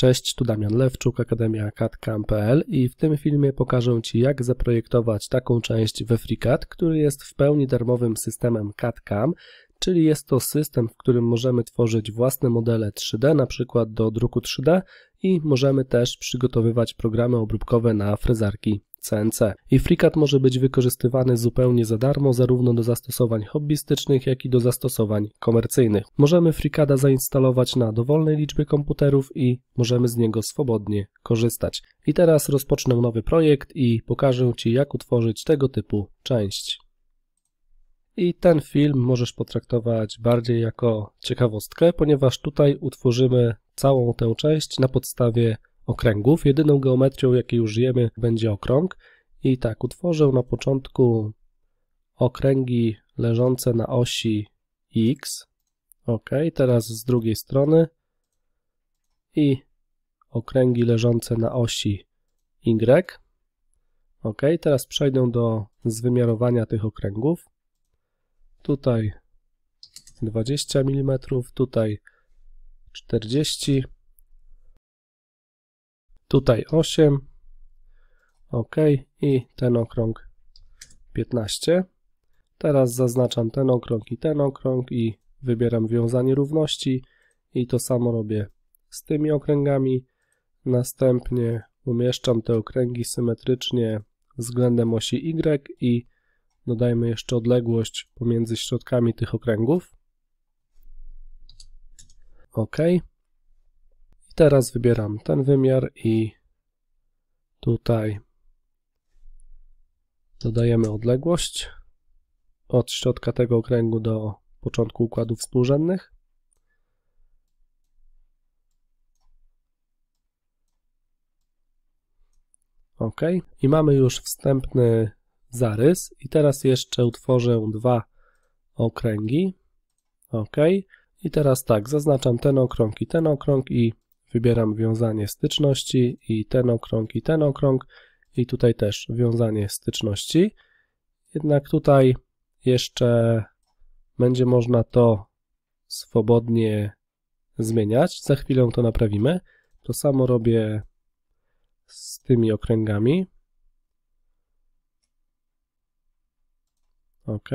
Cześć, tu Damian Lewczuk, Akademia CAD.pl i w tym filmie pokażę Ci jak zaprojektować taką część we FreeCAD, który jest w pełni darmowym systemem CAD-CAM, czyli jest to system, w którym możemy tworzyć własne modele 3D, na przykład do druku 3D i możemy też przygotowywać programy obróbkowe na frezarki CNC. I FreeCAD może być wykorzystywany zupełnie za darmo zarówno do zastosowań hobbystycznych, jak i do zastosowań komercyjnych. Możemy FreeCADa zainstalować na dowolnej liczbie komputerów i możemy z niego swobodnie korzystać. I teraz rozpocznę nowy projekt i pokażę Ci jak utworzyć tego typu część. I ten film możesz potraktować bardziej jako ciekawostkę, ponieważ tutaj utworzymy całą tę część na podstawie okręgów. Jedyną geometrią, jakiej użyjemy, będzie okrąg. I tak, utworzę na początku okręgi leżące na osi x. Ok, teraz z drugiej strony i okręgi leżące na osi y. Ok, teraz przejdę do zwymiarowania tych okręgów. Tutaj 20 mm, tutaj 40 mm. Tutaj 8. OK. I ten okrąg 15. Teraz zaznaczam ten okrąg i ten okrąg i wybieram wiązanie równości. I to samo robię z tymi okręgami. Następnie umieszczam te okręgi symetrycznie względem osi Y i dodajmy jeszcze odległość pomiędzy środkami tych okręgów. OK. Teraz wybieram ten wymiar i tutaj dodajemy odległość od środka tego okręgu do początku układu współrzędnych. OK. I mamy już wstępny zarys. I teraz jeszcze utworzę dwa okręgi. OK. I teraz tak, zaznaczam ten okrąg i ten okrąg i Wybieram wiązanie styczności i ten okrąg i ten okrąg i tutaj też wiązanie styczności. Jednak tutaj jeszcze będzie można to swobodnie zmieniać. Za chwilę to naprawimy. To samo robię z tymi okręgami. OK.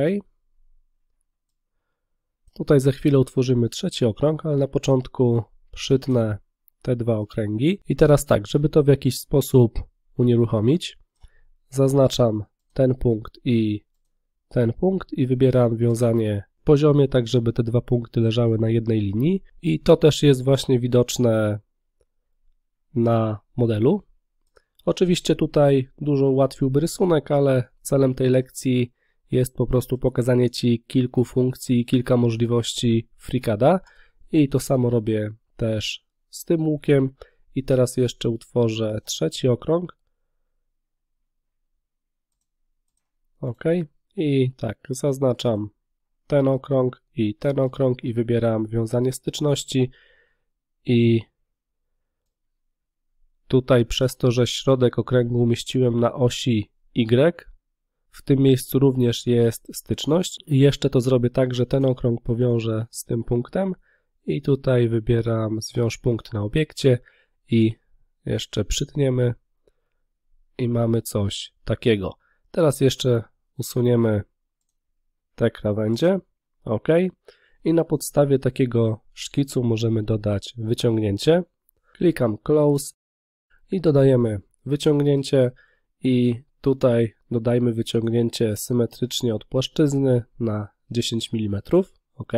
Tutaj za chwilę utworzymy trzeci okrąg, ale na początku przytnę te dwa okręgi. I teraz tak, żeby to w jakiś sposób unieruchomić, zaznaczam ten punkt i ten punkt i wybieram wiązanie w poziomie, tak żeby te dwa punkty leżały na jednej linii. I to też jest właśnie widoczne na modelu. Oczywiście tutaj dużo ułatwiłby rysunek, ale celem tej lekcji jest po prostu pokazanie Ci kilku funkcji, kilka możliwości FreeCADa i to samo robię też z tym łukiem i teraz jeszcze utworzę trzeci okrąg. OK. I tak, zaznaczam ten okrąg i ten okrąg i wybieram wiązanie styczności i tutaj przez to, że środek okręgu umieściłem na osi Y, w tym miejscu również jest styczność. I jeszcze to zrobię tak, że ten okrąg powiążę z tym punktem, i tutaj wybieram zwiąż punkt na obiekcie i jeszcze przytniemy i mamy coś takiego. Teraz jeszcze usuniemy te krawędzie, ok, i na podstawie takiego szkicu możemy dodać wyciągnięcie. Klikam close i dodajemy wyciągnięcie i tutaj dodajmy wyciągnięcie symetrycznie od płaszczyzny na 10 mm, ok.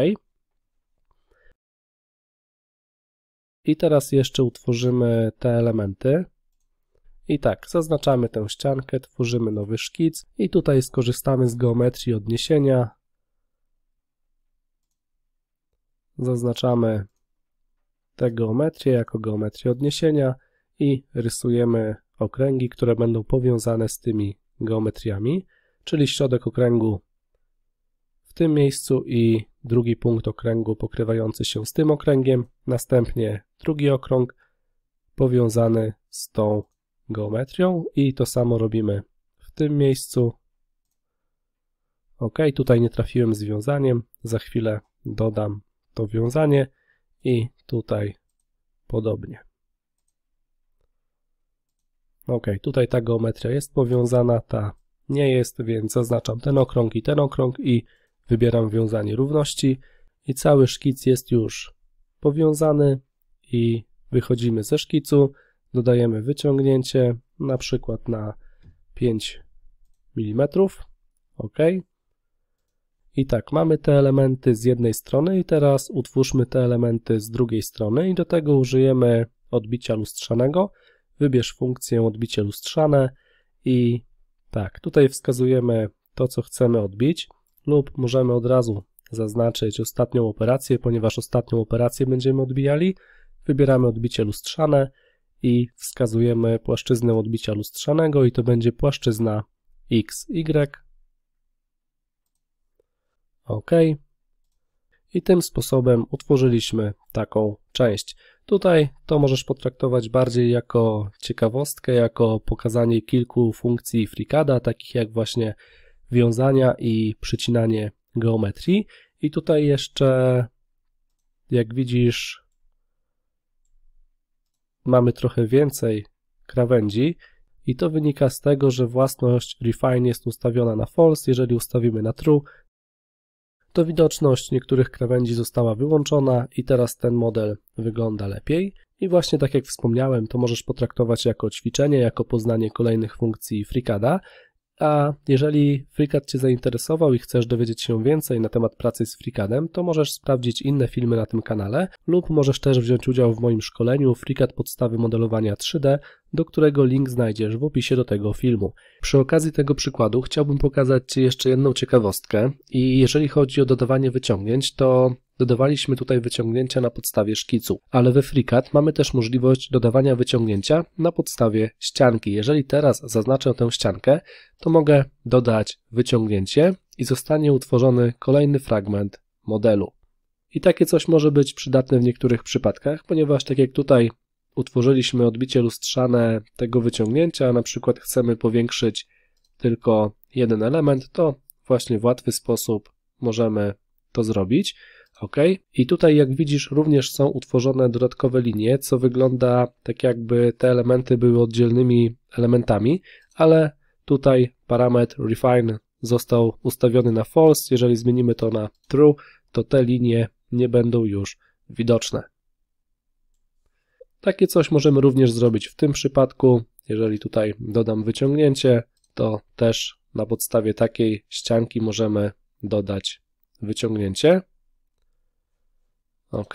I teraz jeszcze utworzymy te elementy. I tak, zaznaczamy tę ściankę, tworzymy nowy szkic i tutaj skorzystamy z geometrii odniesienia. Zaznaczamy tę geometrię jako geometrię odniesienia i rysujemy okręgi, które będą powiązane z tymi geometriami, czyli środek okręgu w tym miejscu i drugi punkt okręgu pokrywający się z tym okręgiem, następnie drugi okrąg powiązany z tą geometrią i to samo robimy w tym miejscu. Ok, tutaj nie trafiłem z wiązaniem, za chwilę dodam to wiązanie i tutaj podobnie. Ok, tutaj ta geometria jest powiązana, ta nie jest, więc zaznaczam ten okrąg i ten okrąg i Wybieram wiązanie równości i cały szkic jest już powiązany i wychodzimy ze szkicu, dodajemy wyciągnięcie na przykład na 5 mm, ok. I tak, mamy te elementy z jednej strony i teraz utwórzmy te elementy z drugiej strony i do tego użyjemy odbicia lustrzanego. Wybierz funkcję odbicie lustrzane i tak, tutaj wskazujemy to, co chcemy odbić lub możemy od razu zaznaczyć ostatnią operację, ponieważ ostatnią operację będziemy odbijali. Wybieramy odbicie lustrzane i wskazujemy płaszczyznę odbicia lustrzanego i to będzie płaszczyzna XY. OK. I tym sposobem utworzyliśmy taką część. Tutaj to możesz potraktować bardziej jako ciekawostkę, jako pokazanie kilku funkcji FreeCADa, takich jak właśnie wiązania i przycinanie geometrii. I tutaj jeszcze, jak widzisz, mamy trochę więcej krawędzi i to wynika z tego, że własność refine jest ustawiona na false. Jeżeli ustawimy na true, to widoczność niektórych krawędzi została wyłączona i teraz ten model wygląda lepiej. I właśnie tak jak wspomniałem, to możesz potraktować jako ćwiczenie, jako poznanie kolejnych funkcji FreeCADa a jeżeli FreeCAD Cię zainteresował i chcesz dowiedzieć się więcej na temat pracy z FreeCADem, to możesz sprawdzić inne filmy na tym kanale lub możesz też wziąć udział w moim szkoleniu FreeCAD Podstawy Modelowania 3D, do którego link znajdziesz w opisie do tego filmu. Przy okazji tego przykładu chciałbym pokazać Ci jeszcze jedną ciekawostkę i jeżeli chodzi o dodawanie wyciągnięć, to Dodawaliśmy tutaj wyciągnięcia na podstawie szkicu, ale we FreeCAD mamy też możliwość dodawania wyciągnięcia na podstawie ścianki. Jeżeli teraz zaznaczę tę ściankę, to mogę dodać wyciągnięcie i zostanie utworzony kolejny fragment modelu. I takie coś może być przydatne w niektórych przypadkach, ponieważ tak jak tutaj utworzyliśmy odbicie lustrzane tego wyciągnięcia, na przykład chcemy powiększyć tylko jeden element, to właśnie w łatwy sposób możemy to zrobić. OK. I tutaj, jak widzisz, również są utworzone dodatkowe linie, co wygląda tak, jakby te elementy były oddzielnymi elementami, ale tutaj parametr refine został ustawiony na false. Jeżeli zmienimy to na true, to te linie nie będą już widoczne. Takie coś możemy również zrobić w tym przypadku. Jeżeli tutaj dodam wyciągnięcie, to też na podstawie takiej ścianki możemy dodać wyciągnięcie. OK.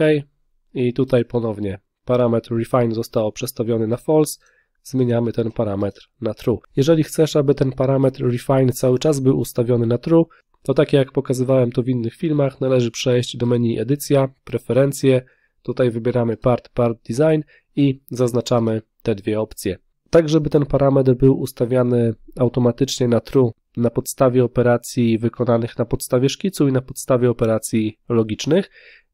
I tutaj ponownie parametr refine został przestawiony na false. Zmieniamy ten parametr na true. Jeżeli chcesz, aby ten parametr refine cały czas był ustawiony na true, to tak jak pokazywałem to w innych filmach, należy przejść do menu edycja, preferencje, tutaj wybieramy part, part design i zaznaczamy te dwie opcje. Tak, żeby ten parametr był ustawiany automatycznie na true na podstawie operacji wykonanych na podstawie szkicu i na podstawie operacji logicznych.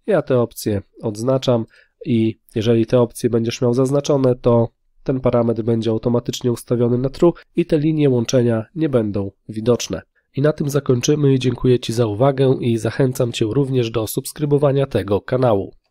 Ja te opcje odznaczam i jeżeli te opcje będziesz miał zaznaczone, to ten parametr będzie automatycznie ustawiony na true i te linie łączenia nie będą widoczne. I na tym zakończymy. Dziękuję Ci za uwagę i zachęcam Cię również do subskrybowania tego kanału.